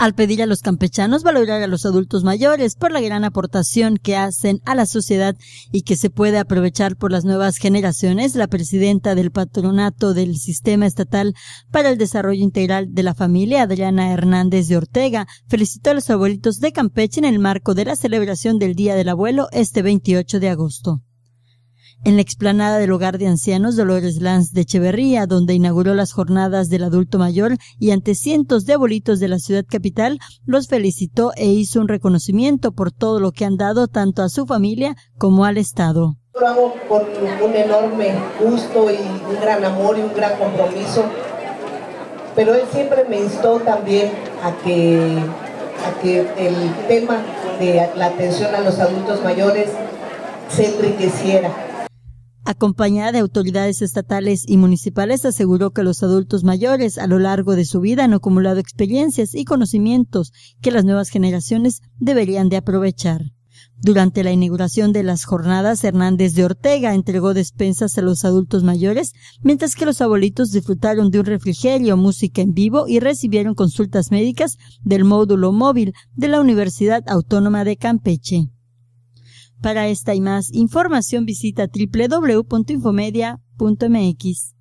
al pedir a los campechanos valorar a los adultos mayores por la gran aportación que hacen a la sociedad y que se puede aprovechar por las nuevas generaciones, la presidenta del patronato del Sistema Estatal para el Desarrollo Integral de la Familia, Adriana Hernández de Ortega, felicitó a los abuelitos de Campeche en el marco de la celebración del Día del Abuelo este 28 de agosto en la explanada del Hogar de Ancianos Dolores Lanz de Echeverría, donde inauguró las jornadas del adulto mayor y ante cientos de abuelitos de la ciudad capital, los felicitó e hizo un reconocimiento por todo lo que han dado tanto a su familia como al Estado. Lo hago un enorme gusto y un gran amor y un gran compromiso, pero él siempre me instó también a que, a que el tema de la atención a los adultos mayores se enriqueciera acompañada de autoridades estatales y municipales, aseguró que los adultos mayores a lo largo de su vida han acumulado experiencias y conocimientos que las nuevas generaciones deberían de aprovechar. Durante la inauguración de las jornadas, Hernández de Ortega entregó despensas a los adultos mayores, mientras que los abuelitos disfrutaron de un refrigerio, música en vivo y recibieron consultas médicas del módulo móvil de la Universidad Autónoma de Campeche. Para esta y más información visita www.infomedia.mx.